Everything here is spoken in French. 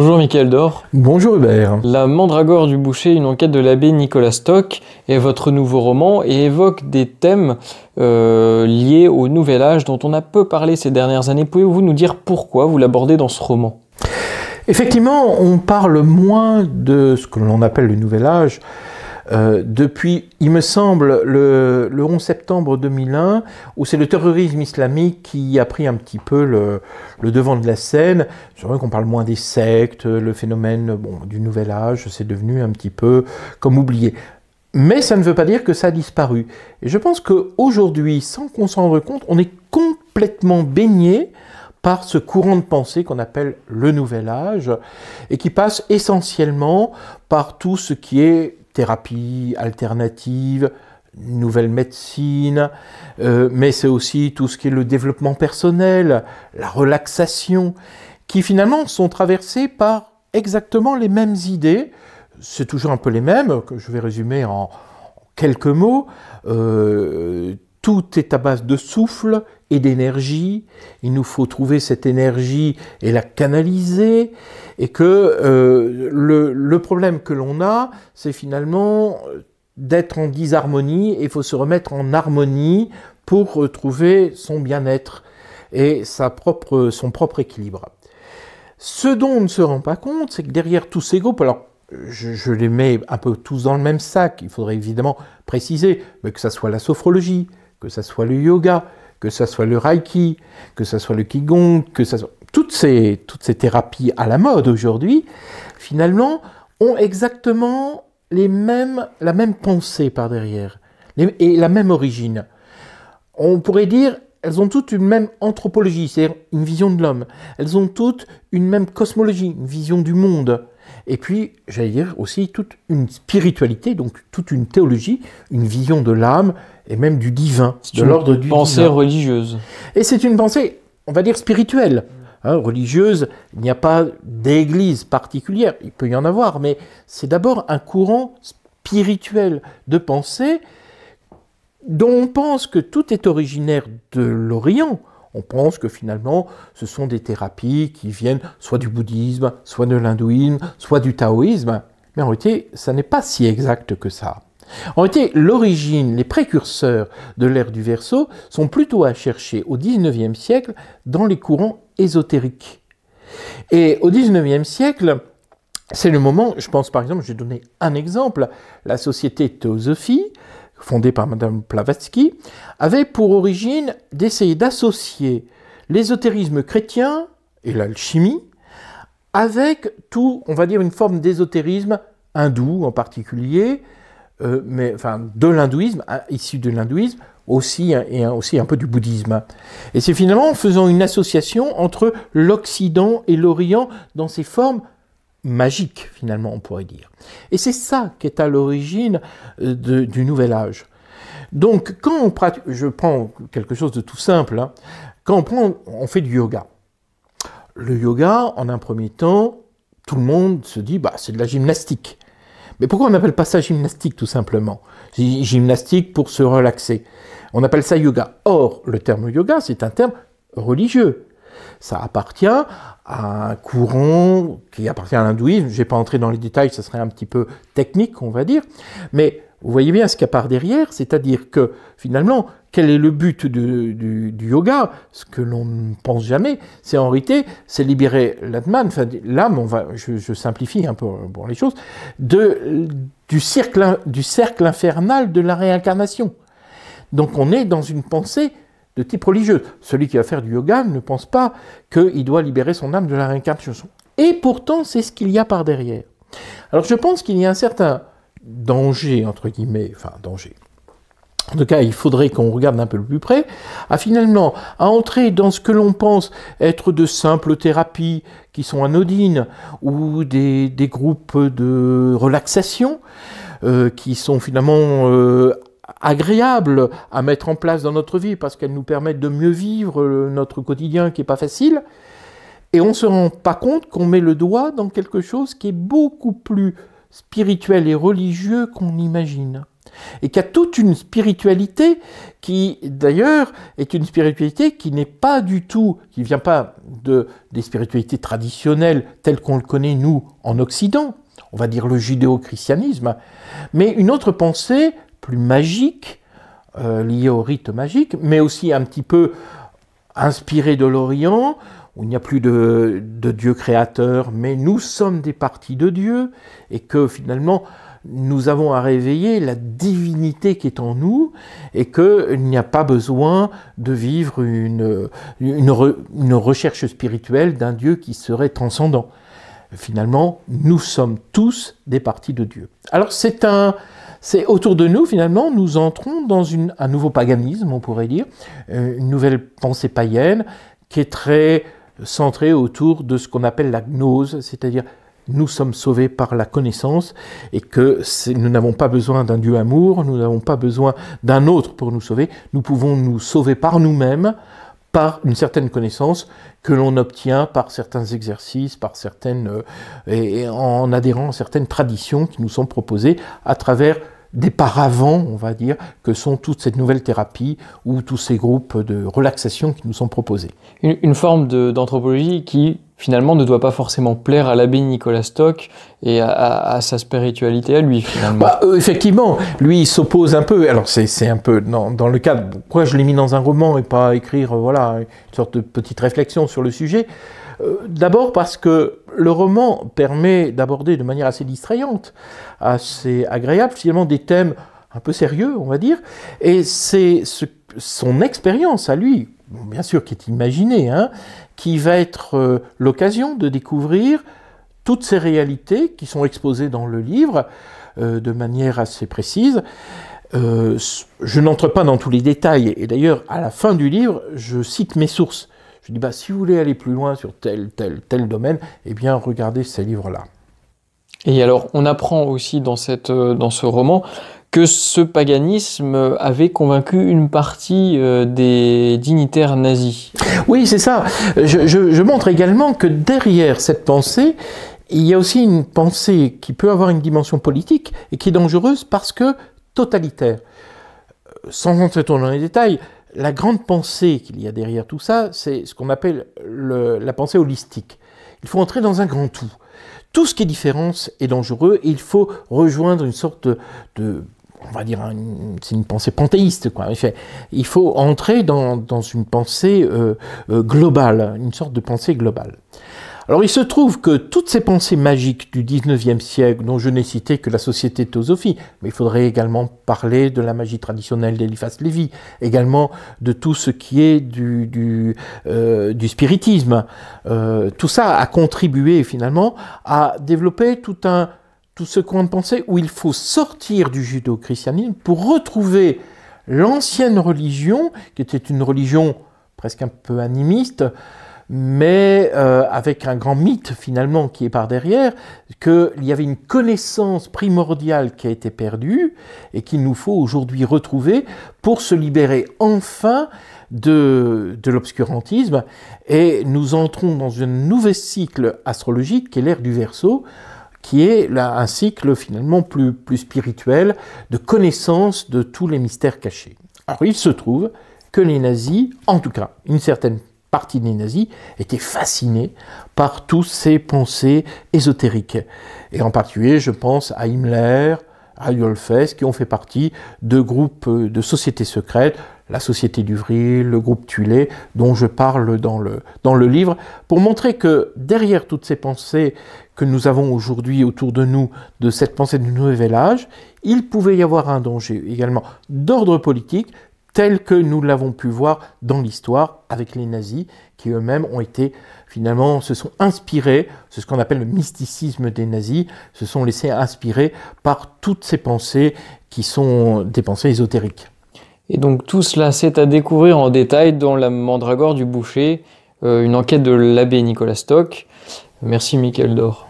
Bonjour Michael Dor. Bonjour Hubert. La Mandragore du Boucher, une enquête de l'abbé Nicolas Stock, est votre nouveau roman et évoque des thèmes euh, liés au Nouvel Âge dont on a peu parlé ces dernières années. Pouvez-vous nous dire pourquoi vous l'abordez dans ce roman Effectivement, on parle moins de ce que l'on appelle le Nouvel Âge euh, depuis, il me semble, le, 11 septembre 2001, où c'est le terrorisme islamique qui a pris un petit peu le, devant de la scène. C'est vrai qu'on parle moins des sectes, le phénomène bon, du nouvel âge, c'est devenu un petit peu comme oublié. Mais ça ne veut pas dire que ça a disparu. Et je pense qu'aujourd'hui, sans qu'on s'en rende compte, on est complètement baigné par ce courant de pensée qu'on appelle le nouvel âge, et qui passe essentiellement par tout ce qui est thérapie, alternative, nouvelle médecine, euh, mais c'est aussi tout ce qui est le développement personnel, la relaxation, qui finalement sont traversés par exactement les mêmes idées. C'est toujours un peu les mêmes, que je vais résumer en quelques mots. Euh, tout est à base de souffle et d'énergie. Il nous faut trouver cette énergie et la canaliser. Et que euh, le, problème que l'on a, c'est finalement euh, d'être en disharmonie. Il faut se remettre en harmonie pour trouver son bien-être et sa propre, son propre équilibre. Ce dont on ne se rend pas compte, c'est que derrière tous ces groupes, alors je, je, les mets un peu tous dans le même sac, il faudrait évidemment préciser, mais que ça soit la sophrologie, que ça soit le yoga, que ça soit le reiki, que ça soit le qigong, que ça soit toutes ces, toutes ces thérapies à la mode aujourd'hui, finalement, ont exactement les mêmes, la même pensée par derrière et la même origine. On pourrait dire, elles ont toutes une même anthropologie, c'est-à-dire une vision de l'homme. Elles ont toutes une même cosmologie, une vision du monde et puis, j'allais dire aussi, toute une spiritualité, donc toute une théologie, une vision de l'âme et même du divin, de l'ordre du divin. une pensée religieuse. Et c'est une pensée, on va dire, spirituelle. Hein, religieuse, il n'y a pas d'église particulière, il peut y en avoir, mais c'est d'abord un courant spirituel de pensée dont on pense que tout est originaire de l'Orient, on pense que finalement, ce sont des thérapies qui viennent soit du bouddhisme, soit de l'hindouisme, soit du taoïsme. Mais en réalité, ça n'est pas si exact que ça. En réalité, l'origine, les précurseurs de l'ère du verso sont plutôt à chercher au XIXe siècle dans les courants ésotériques. Et au XIXe siècle, c'est le moment, je pense par exemple, j'ai donné un exemple, la société Théosophie, fondée par Madame Plavatsky, avait pour origine d'essayer d'associer l'ésotérisme chrétien et l'alchimie avec tout, on va dire, une forme d'ésotérisme hindou en particulier, euh, mais enfin de l'hindouisme, hein, issu de l'hindouisme, aussi et aussi un peu du bouddhisme. Et c'est finalement en faisant une association entre l'Occident et l'Orient dans ces formes magique, finalement, on pourrait dire. Et c'est ça qui est à l'origine euh, du Nouvel Âge. Donc, quand on pratique, je prends quelque chose de tout simple, hein. quand on, fait du yoga. Le yoga, en un premier temps, tout le monde se dit, bah, c'est de la gymnastique. Mais pourquoi on n'appelle pas ça gymnastique, tout simplement Gymnastique pour se relaxer. On appelle ça yoga. Or, le terme yoga, c'est un terme religieux. Ça appartient à un courant qui appartient à l'hindouisme. Je n'ai pas entré dans les détails, ça serait un petit peu technique, on va dire. Mais vous voyez bien ce qu'il y a par derrière, c'est-à-dire que finalement, quel est le but du, yoga Ce que l'on ne pense jamais, c'est en réalité, c'est libérer l'atman, enfin, l'âme, on va, je, simplifie un peu les choses, du, cercle, du cercle infernal de la réincarnation. Donc on est dans une pensée de type religieux. Celui qui va faire du yoga ne pense pas qu'il doit libérer son âme de la réincarnation. Et pourtant, c'est ce qu'il y a par derrière. Alors je pense qu'il y a un certain danger, entre guillemets, enfin danger. En tout cas, il faudrait qu'on regarde un peu plus près, à finalement à entrer dans ce que l'on pense être de simples thérapies qui sont anodines ou des, groupes de relaxation euh, qui sont finalement euh, agréables à mettre en place dans notre vie parce qu'elles nous permettent de mieux vivre euh, notre quotidien qui n'est pas facile. Et on ne se rend pas compte qu'on met le doigt dans quelque chose qui est beaucoup plus spirituel et religieux qu'on imagine. Et qui a toute une spiritualité qui, d'ailleurs, est une spiritualité qui n'est pas du tout, qui vient pas de, des spiritualités traditionnelles telles qu'on le connaît, nous, en Occident, on va dire le judéo-christianisme, mais une autre pensée plus magique, euh, lié au rite magique, mais aussi un petit peu inspiré de l'Orient, où il n'y a plus de, Dieu créateur, mais nous sommes des parties de Dieu, et que finalement, nous avons à réveiller la divinité qui est en nous et qu'il n'y a pas besoin de vivre une recherche spirituelle d'un Dieu qui serait transcendant finalement, nous sommes tous des parties de Dieu. Alors c'est un, c'est autour de nous, finalement, nous entrons dans une, un nouveau paganisme, on pourrait dire, euh, une nouvelle pensée païenne qui est très centrée autour de ce qu'on appelle la gnose, c'est-à-dire nous sommes sauvés par la connaissance et que nous n'avons pas besoin d'un Dieu amour, nous n'avons pas besoin d'un autre pour nous sauver, nous pouvons nous sauver par nous-mêmes par une certaine connaissance que l'on obtient par certains exercices, par certaines, euh, et en adhérant à certaines traditions qui nous sont proposées à travers des paravents, on va dire, que sont toutes ces nouvelles thérapies ou tous ces groupes de relaxation qui nous sont proposés. Une, forme d'anthropologie qui finalement ne doit pas forcément plaire à l'abbé Nicolas Stock et à, sa spiritualité à lui finalement. Bah, euh, effectivement, lui s'oppose un peu. Alors c'est un peu dans, dans le cadre. Pourquoi je l'ai mis dans un roman et pas écrire euh, voilà une sorte de petite réflexion sur le sujet euh, d'abord parce que le roman permet d'aborder de manière assez distrayante, assez agréable, finalement des thèmes un peu sérieux, on va dire, et c'est son expérience à lui, bien sûr qui est imaginée, hein, qui va être euh, l'occasion de découvrir toutes ces réalités qui sont exposées dans le livre euh, de manière assez précise. je n'entre pas dans tous les détails, et d'ailleurs, à la fin du livre, je cite mes sources je dis, bah, si vous voulez aller plus loin sur tel, tel, tel domaine, eh bien, regardez ces livres-là. Et alors, on apprend aussi dans, cette, euh, dans ce roman que ce paganisme avait convaincu une partie euh, des dignitaires nazis. Oui, c'est ça. Je, je, montre également que derrière cette pensée, il y a aussi une pensée qui peut avoir une dimension politique et qui est dangereuse parce que totalitaire. Euh, sans entrer dans les détails, la grande pensée qu'il y a derrière tout ça, c'est ce qu'on appelle la pensée holistique. Il faut entrer dans un grand tout. Tout ce qui est différence est dangereux et il faut rejoindre une sorte de, on va dire, c'est une pensée panthéiste. Quoi. Il faut entrer dans, une pensée euh, euh, globale, une sorte de pensée globale. Alors il se trouve que toutes ces pensées magiques du 19e siècle, dont je n'ai cité que la société de théosophie, mais il faudrait également parler de la magie traditionnelle d'Eliphas Lévi, également de tout ce qui est du, euh, spiritisme, euh, tout ça a contribué finalement à développer tout un tout ce coin de pensée où il faut sortir du judo-christianisme pour retrouver l'ancienne religion, qui était une religion presque un peu animiste, mais euh, avec un grand mythe finalement qui est par derrière, qu'il y avait une connaissance primordiale qui a été perdue et qu'il nous faut aujourd'hui retrouver pour se libérer enfin de, de l'obscurantisme. Et nous entrons dans un nouvel cycle astrologique qui est l'ère du Verseau qui est un cycle finalement plus, plus spirituel de connaissance de tous les mystères cachés. Alors il se trouve que les nazis, en tout cas une certaine partie des nazis était fasciné par toutes ces pensées ésotériques. Et en particulier, je pense à Himmler, à Adolf qui ont fait partie de groupes de sociétés secrètes, la Société du Vril, le groupe Tulé, dont je parle dans le, dans le livre, pour montrer que derrière toutes ces pensées que nous avons aujourd'hui autour de nous, de cette pensée du nouvel âge, il pouvait y avoir un danger également d'ordre politique, tel que nous l'avons pu voir dans l'histoire avec les nazis, qui eux-mêmes ont été finalement se sont inspirés, c'est ce qu'on appelle le mysticisme des nazis, se sont laissés inspirer par toutes ces pensées qui sont des pensées ésotériques. Et donc tout cela, c'est à découvrir en détail dans La Mandragore du Boucher, euh, une enquête de l'abbé Nicolas Stock. Merci Michael Dor.